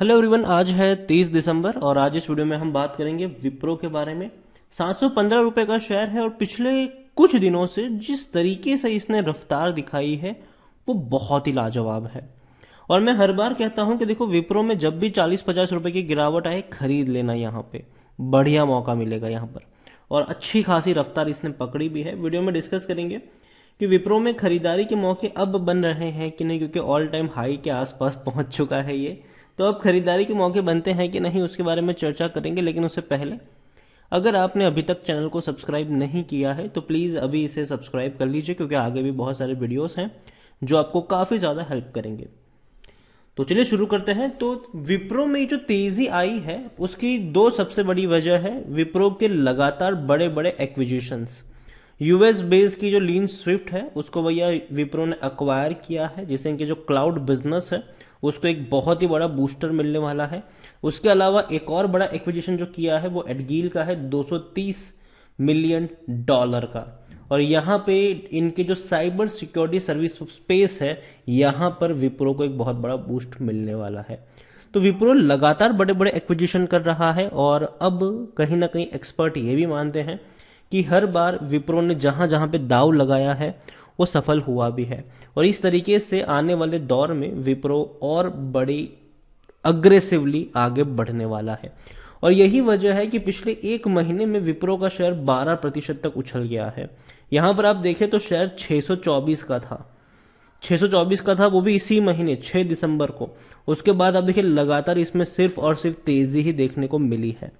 hello everyone आज है 30 दिसंबर और आज इस वीडियो में हम बात करेंगे विप्रो के बारे में सात सौ का शेयर है और पिछले कुछ दिनों से जिस तरीके से इसने रफ्तार दिखाई है वो बहुत ही लाजवाब है और मैं हर बार कहता हूं कि देखो विप्रो में जब भी 40-50 रुपए की गिरावट आए खरीद लेना यहाँ पे बढ़िया मौका मिलेगा यहाँ पर और अच्छी खासी रफ्तार इसने पकड़ी भी है वीडियो में डिस्कस करेंगे कि विप्रो में खरीदारी के मौके अब बन रहे हैं कि नहीं क्योंकि ऑल टाइम हाई के आसपास पहुंच चुका है ये तो अब खरीदारी के मौके बनते हैं कि नहीं उसके बारे में चर्चा करेंगे लेकिन उससे पहले अगर आपने अभी तक चैनल को सब्सक्राइब नहीं किया है तो प्लीज़ अभी इसे सब्सक्राइब कर लीजिए क्योंकि आगे भी बहुत सारे वीडियोस हैं जो आपको काफ़ी ज़्यादा हेल्प करेंगे तो चलिए शुरू करते हैं तो विप्रो में जो तेज़ी आई है उसकी दो सबसे बड़ी वजह है विप्रो के लगातार बड़े बड़े एक्विजिशंस यूएस बेस की जो लीन स्विफ्ट है उसको भैया विप्रो ने अक्वायर किया है जिससे इनके जो क्लाउड बिजनेस है उसको एक बहुत ही बड़ा बूस्टर मिलने वाला है उसके अलावा एक और बड़ा एक्विजिशन जो किया है वो एडगील का है 230 मिलियन डॉलर का और यहाँ पे इनके जो साइबर सिक्योरिटी सर्विस स्पेस है यहाँ पर विप्रो को एक बहुत बड़ा बूस्ट मिलने वाला है तो विप्रो लगातार बड़े बड़े एक्विजिशन कर रहा है और अब कहीं ना कहीं एक्सपर्ट ये भी मानते हैं कि हर बार विप्रो ने जहाँ जहाँ पे दाव लगाया है वो सफल हुआ भी है और इस तरीके से आने वाले दौर में विप्रो और बड़ी अग्रेसिवली आगे बढ़ने वाला है और यही वजह है कि पिछले एक महीने में विप्रो का शेयर 12 प्रतिशत तक उछल गया है यहाँ पर आप देखें तो शेयर 624 का था 624 का था वो भी इसी महीने 6 दिसंबर को उसके बाद आप देखिए लगातार इसमें सिर्फ और सिर्फ तेजी ही देखने को मिली है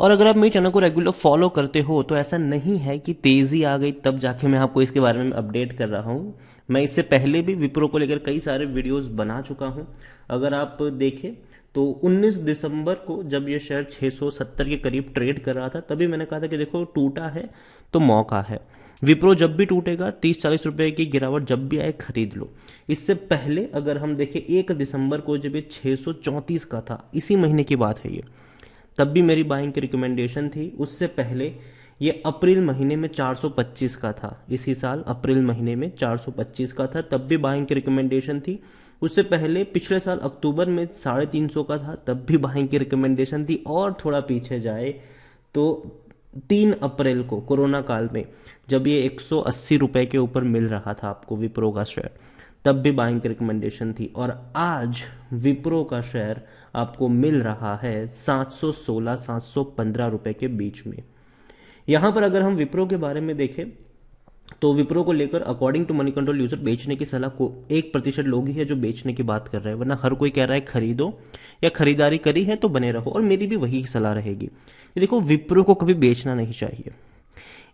और अगर आप मेरे चैनल को रेगुलर फॉलो करते हो तो ऐसा नहीं है कि तेज़ी आ गई तब जाके मैं आपको इसके बारे में अपडेट कर रहा हूँ मैं इससे पहले भी विप्रो को लेकर कई सारे वीडियोस बना चुका हूँ अगर आप देखें तो 19 दिसंबर को जब ये शेयर 670 के करीब ट्रेड कर रहा था तभी मैंने कहा था कि देखो टूटा है तो मौका है विप्रो जब भी टूटेगा तीस चालीस रुपए की गिरावट जब भी आए खरीद लो इससे पहले अगर हम देखें एक दिसंबर को जब ये 634 का था इसी महीने की बात है ये तब भी मेरी बाइंग की रिकमेंडेशन थी उससे पहले ये अप्रैल महीने में 425 का था इसी साल अप्रैल महीने में 425 का था तब भी बाइंग की रिकमेंडेशन थी उससे पहले पिछले साल अक्टूबर में साढ़े तीन सौ का था तब भी बाइंग की रिकमेंडेशन थी और थोड़ा पीछे जाए तो तीन अप्रैल को कोरोना काल में जब ये एक सौ अस्सी रुपये के ऊपर मिल रहा था आपको विप्रो का शेयर तब भी बाइंग की रिकमेंडेशन थी और आज विप्रो का शेयर आपको मिल रहा है 716 715 रुपए के बीच में यहां पर अगर हम विप्रो के बारे में देखें तो विप्रो को लेकर according to Moneycontrol user बेचने की सलाह को एक प्रतिशत लोग ही है जो बेचने की बात कर रहे हैं वरना हर कोई कह रहा है खरीदो या खरीदारी करी है तो बने रहो और मेरी भी वही सलाह रहेगी देखो विप्रो को कभी बेचना नहीं चाहिए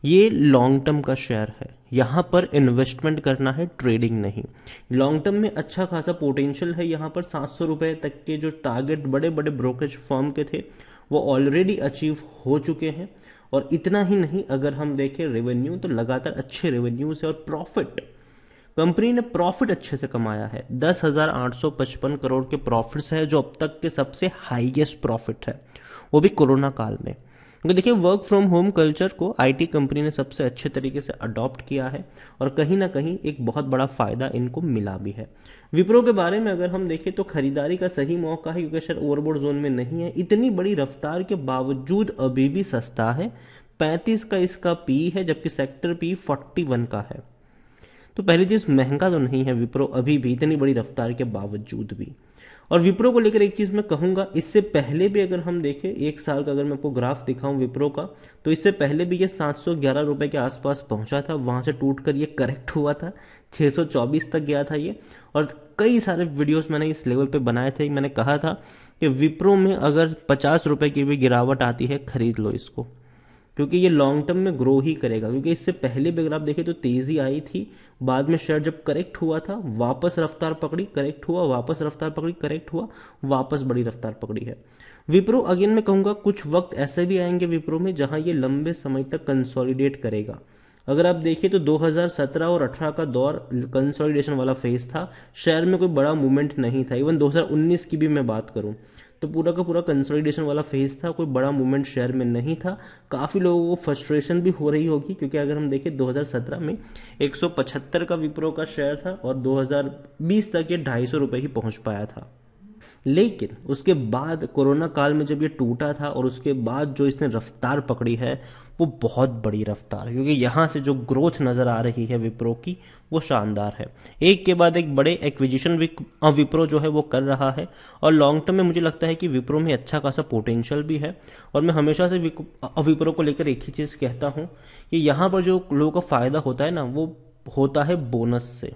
ये लॉन्ग टर्म का शेयर है यहाँ पर इन्वेस्टमेंट करना है ट्रेडिंग नहीं लॉन्ग टर्म में अच्छा खासा पोटेंशियल है यहाँ पर सात सौ रुपये तक के जो टारगेट बड़े बड़े ब्रोकरेज फॉर्म के थे वो ऑलरेडी अचीव हो चुके हैं और इतना ही नहीं अगर हम देखें रेवेन्यू तो लगातार अच्छे रेवेन्यू से और प्रॉफिट कंपनी ने प्रॉफिट अच्छे से कमाया है दस हजार आठ सौ पचपन करोड़ के प्रॉफिट्स है जो अब तक के सबसे हाईएस्ट प्रॉफिट है वो भी कोरोना काल में क्योंकि देखिए वर्क फ्रॉम होम कल्चर को आईटी कंपनी ने सबसे अच्छे तरीके से अडॉप्ट किया है और कहीं ना कहीं एक बहुत बड़ा फ़ायदा इनको मिला भी है विप्रो के बारे में अगर हम देखें तो खरीदारी का सही मौका है क्योंकि शेयर ओवरबोर्ड जोन में नहीं है इतनी बड़ी रफ्तार के बावजूद अभी भी सस्ता है पैंतीस का इसका पी है जबकि सेक्टर पी फोर्टी वन का है तो पहली चीज़ महंगा तो नहीं है विप्रो अभी भी इतनी बड़ी रफ्तार के बावजूद भी और विप्रो को लेकर एक चीज़ मैं कहूँगा इससे पहले भी अगर हम देखें एक साल का अगर मैं आपको ग्राफ दिखाऊँ विप्रो का तो इससे पहले भी ये सात सौ ग्यारह रुपये के आसपास पहुँचा था वहाँ से टूट कर ये करेक्ट हुआ था छः सौ चौबीस तक गया था ये और कई सारे वीडियोस मैंने इस लेवल पे बनाए थे मैंने कहा था कि विप्रो में अगर पचास रुपए की भी गिरावट आती है खरीद लो इसको क्योंकि ये लॉन्ग टर्म में ग्रो ही करेगा क्योंकि इससे पहले भी अगर आप देखें तो तेज़ी आई थी बाद में शेयर जब करेक्ट हुआ था वापस रफ्तार पकड़ी करेक्ट हुआ वापस रफ्तार पकड़ी करेक्ट हुआ वापस बड़ी रफ्तार पकड़ी है विप्रो अगेन मैं कहूंगा कुछ वक्त ऐसे भी आएंगे विप्रो में जहां ये लंबे समय तक कंसोलिडेट करेगा अगर आप देखिए तो 2017 और 18 का दौर कंसोलिडेशन वाला फेज था शेयर में कोई बड़ा मूवमेंट नहीं था इवन 2019 की भी मैं बात करूं तो पूरा का पूरा कंसोलिडेशन वाला फेज था कोई बड़ा मूवमेंट शेयर में नहीं था काफ़ी लोगों को फ्रस्ट्रेशन भी हो रही होगी क्योंकि अगर हम देखें 2017 में 175 का विप्रो का शेयर था और 2020 तक ये ढाई सौ रुपये ही पहुँच पाया था लेकिन उसके बाद कोरोना काल में जब ये टूटा था और उसके बाद जो इसने रफ्तार पकड़ी है वो बहुत बड़ी रफ्तार क्योंकि यहाँ से जो ग्रोथ नज़र आ रही है विप्रो की वो शानदार है एक के बाद एक बड़े एक्विजिशन विप्रो जो है वो कर रहा है और लॉन्ग टर्म में मुझे लगता है कि विप्रो में अच्छा खासा पोटेंशियल भी है और मैं हमेशा से विप्रो को लेकर एक ही चीज़ कहता हूँ कि यहाँ पर जो लोगों का फ़ायदा होता है ना वो होता है बोनस से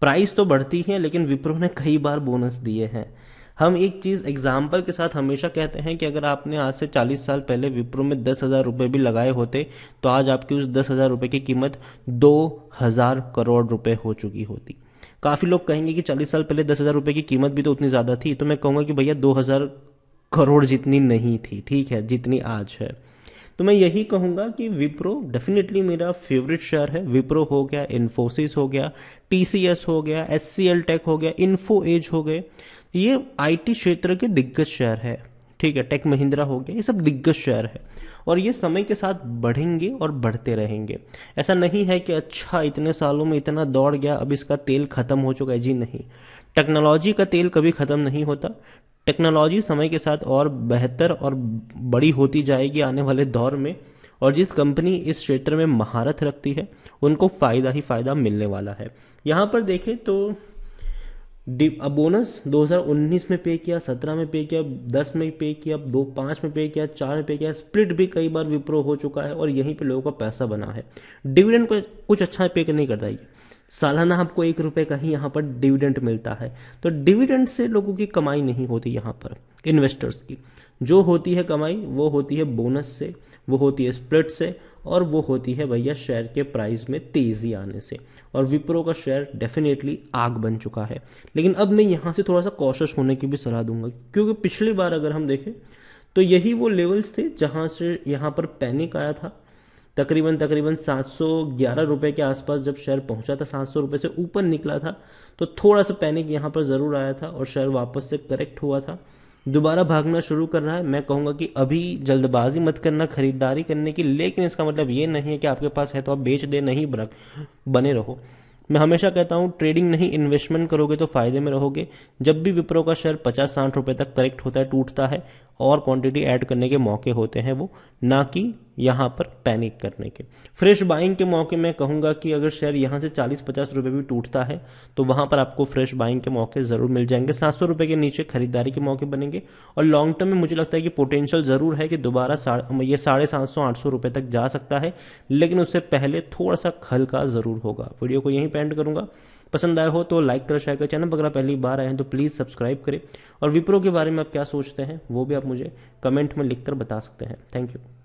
प्राइस तो बढ़ती है लेकिन विप्रो ने कई बार बोनस दिए हैं हम एक चीज़ एग्जाम्पल के साथ हमेशा कहते हैं कि अगर आपने आज से चालीस साल पहले विप्रो में दस हज़ार रुपये भी लगाए होते तो आज आपकी उस दस हज़ार रुपये की कीमत दो हज़ार करोड़ रुपये हो चुकी होती काफ़ी लोग कहेंगे कि चालीस साल पहले दस हज़ार रुपये की कीमत भी तो उतनी ज़्यादा थी तो मैं कहूँगा कि भैया दो हज़ार करोड़ जितनी नहीं थी ठीक है जितनी आज है तो मैं यही कहूँगा कि विप्रो डेफिनेटली मेरा फेवरेट शेयर है विप्रो हो गया इन्फोसिस हो गया टी हो गया एस टेक हो गया इन्फो एज हो गए ये आईटी क्षेत्र के दिग्गज शहर है ठीक है टेक महिंद्रा हो गया ये सब दिग्गज शहर है और ये समय के साथ बढ़ेंगे और बढ़ते रहेंगे ऐसा नहीं है कि अच्छा इतने सालों में इतना दौड़ गया अब इसका तेल ख़त्म हो चुका है जी नहीं टेक्नोलॉजी का तेल कभी ख़त्म नहीं होता टेक्नोलॉजी समय के साथ और बेहतर और बड़ी होती जाएगी आने वाले दौर में और जिस कंपनी इस क्षेत्र में महारत रखती है उनको फ़ायदा ही फ़ायदा मिलने वाला है यहाँ पर देखें तो अब बोनस 2019 में पे किया 17 में पे किया 10 में पे किया दो पाँच में पे किया चार में पे किया स्प्लिट भी कई बार विप्रो हो चुका है और यहीं पे लोगों का पैसा बना है डिविडेंड को कुछ अच्छा पे नहीं करता ये सालाना आपको एक रुपये का ही यहाँ पर डिविडेंड मिलता है तो डिविडेंड से लोगों की कमाई नहीं होती यहाँ पर इन्वेस्टर्स की जो होती है कमाई वो होती है बोनस से वो होती है स्प्लिट से और वो होती है भैया शेयर के प्राइस में तेज़ी आने से और विप्रो का शेयर डेफिनेटली आग बन चुका है लेकिन अब मैं यहाँ से थोड़ा सा कॉशस होने की भी सलाह दूंगा क्योंकि पिछली बार अगर हम देखें तो यही वो लेवल्स थे जहाँ से यहाँ पर पैनिक आया था तकरीबन तकरीबन 711 रुपए के आसपास जब शेयर पहुंचा था 700 रुपए से ऊपर निकला था तो थोड़ा सा पैनिक यहाँ पर ज़रूर आया था और शेयर वापस से करेक्ट हुआ था दोबारा भागना शुरू कर रहा है मैं कहूंगा कि अभी जल्दबाजी मत करना खरीदारी करने की लेकिन इसका मतलब ये नहीं है कि आपके पास है तो आप बेच दे नहीं ब्रक बने रहो मैं हमेशा कहता हूं ट्रेडिंग नहीं इन्वेस्टमेंट करोगे तो फायदे में रहोगे जब भी विप्रो का शेयर पचास साठ रुपए तक करेक्ट होता है टूटता है और क्वांटिटी ऐड करने के मौके होते हैं वो ना कि यहाँ पर पैनिक करने के फ्रेश बाइंग के मौके में कहूँगा कि अगर शेयर यहाँ से 40-50 रुपए भी टूटता है तो वहाँ पर आपको फ्रेश बाइंग के मौके ज़रूर मिल जाएंगे सात सौ के नीचे खरीदारी के मौके बनेंगे और लॉन्ग टर्म में मुझे लगता है कि पोटेंशियल ज़रूर है कि दोबारा ये साढ़े सात सौ आठ सौ रुपये तक जा सकता है लेकिन उससे पहले थोड़ा सा हल्का ज़रूर होगा वीडियो को यहीं पेंड करूँगा पसंद आया हो तो लाइक करें शेयर करें चैनल पर अगर पहली बार आए हैं तो प्लीज़ सब्सक्राइब करें और विप्रो के बारे में आप क्या सोचते हैं वो भी आप मुझे कमेंट में लिख बता सकते हैं थैंक यू